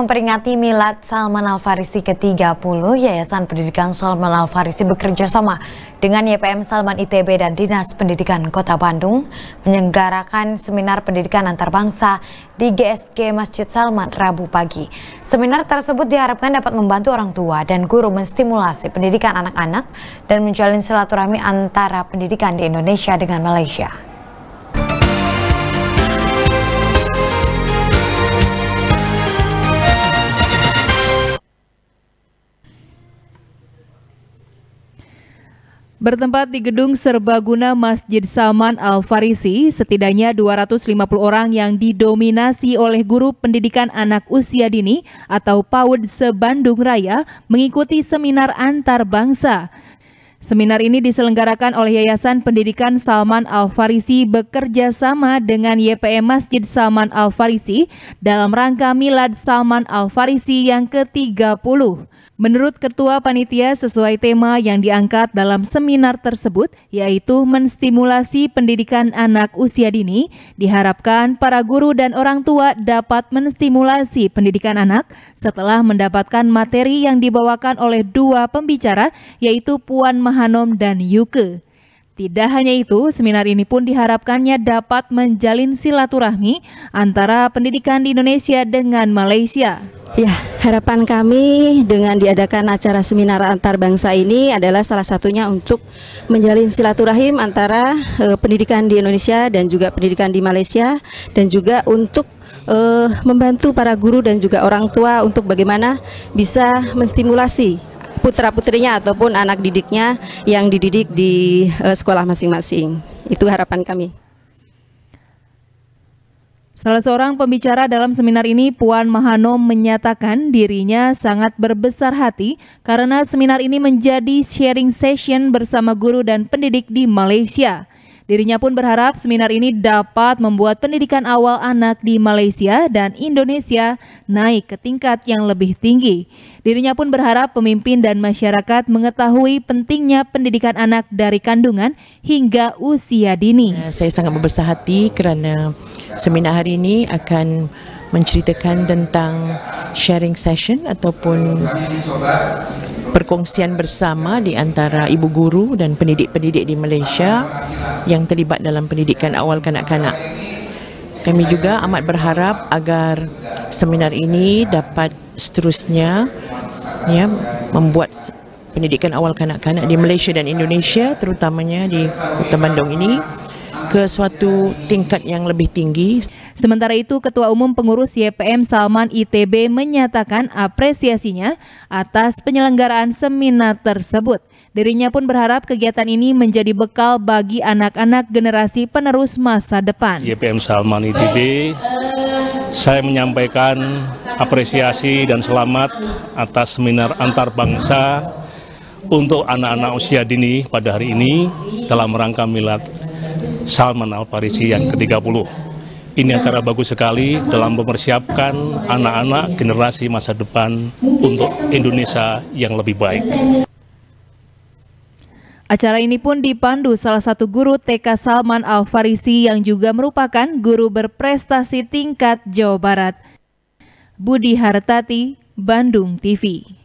memperingati Milad Salman Al-Farisi ke-30, Yayasan Pendidikan Salman Al-Farisi bekerja sama dengan YPM Salman ITB dan Dinas Pendidikan Kota Bandung menyelenggarakan seminar pendidikan antarbangsa di GSG Masjid Salman Rabu pagi. Seminar tersebut diharapkan dapat membantu orang tua dan guru menstimulasi pendidikan anak-anak dan menjalin silaturahmi antara pendidikan di Indonesia dengan Malaysia. Bertempat di gedung serbaguna Masjid Salman Al-Farisi, setidaknya 250 orang yang didominasi oleh guru pendidikan anak usia dini atau PAUD se-Bandung Raya mengikuti seminar antar bangsa. Seminar ini diselenggarakan oleh Yayasan Pendidikan Salman Al-Farisi bekerja sama dengan YPM Masjid Salman Al-Farisi dalam rangka Milad Salman Al-Farisi yang ke-30. Menurut Ketua Panitia sesuai tema yang diangkat dalam seminar tersebut, yaitu menstimulasi pendidikan anak usia dini, diharapkan para guru dan orang tua dapat menstimulasi pendidikan anak setelah mendapatkan materi yang dibawakan oleh dua pembicara, yaitu Puan Mahanom dan Yuke. Tidak hanya itu, seminar ini pun diharapkannya dapat menjalin silaturahmi antara pendidikan di Indonesia dengan Malaysia. Ya, harapan kami dengan diadakan acara seminar antar bangsa ini adalah salah satunya untuk menjalin silaturahim antara uh, pendidikan di Indonesia dan juga pendidikan di Malaysia dan juga untuk uh, membantu para guru dan juga orang tua untuk bagaimana bisa menstimulasi putra-putrinya ataupun anak didiknya yang dididik di uh, sekolah masing-masing. Itu harapan kami. Salah seorang pembicara dalam seminar ini, Puan Mahanom menyatakan dirinya sangat berbesar hati karena seminar ini menjadi sharing session bersama guru dan pendidik di Malaysia. Dirinya pun berharap seminar ini dapat membuat pendidikan awal anak di Malaysia dan Indonesia naik ke tingkat yang lebih tinggi. Dirinya pun berharap pemimpin dan masyarakat mengetahui pentingnya pendidikan anak dari kandungan hingga usia dini. Ya, saya sangat berbesar hati kerana seminar hari ini akan menceritakan tentang sharing session ataupun perkongsian bersama di antara ibu guru dan pendidik-pendidik di Malaysia yang terlibat dalam pendidikan awal kanak-kanak. Kami juga amat berharap agar seminar ini dapat seterusnya ya, membuat pendidikan awal kanak-kanak di Malaysia dan Indonesia terutamanya di Kota Bandung ini ke suatu tingkat yang lebih tinggi. Sementara itu, Ketua Umum Pengurus YPM Salman ITB menyatakan apresiasinya atas penyelenggaraan seminar tersebut. Dirinya pun berharap kegiatan ini menjadi bekal bagi anak-anak generasi penerus masa depan. YPM Salman ITB, saya menyampaikan apresiasi dan selamat atas seminar antar bangsa untuk anak-anak usia dini pada hari ini dalam rangka milad Salman Al-Farisi yang ke-30. Ini acara bagus sekali dalam mempersiapkan anak-anak generasi masa depan untuk Indonesia yang lebih baik. Acara ini pun dipandu salah satu guru TK Salman Al-Farisi yang juga merupakan guru berprestasi tingkat Jawa Barat. Budi Hartati, Bandung TV.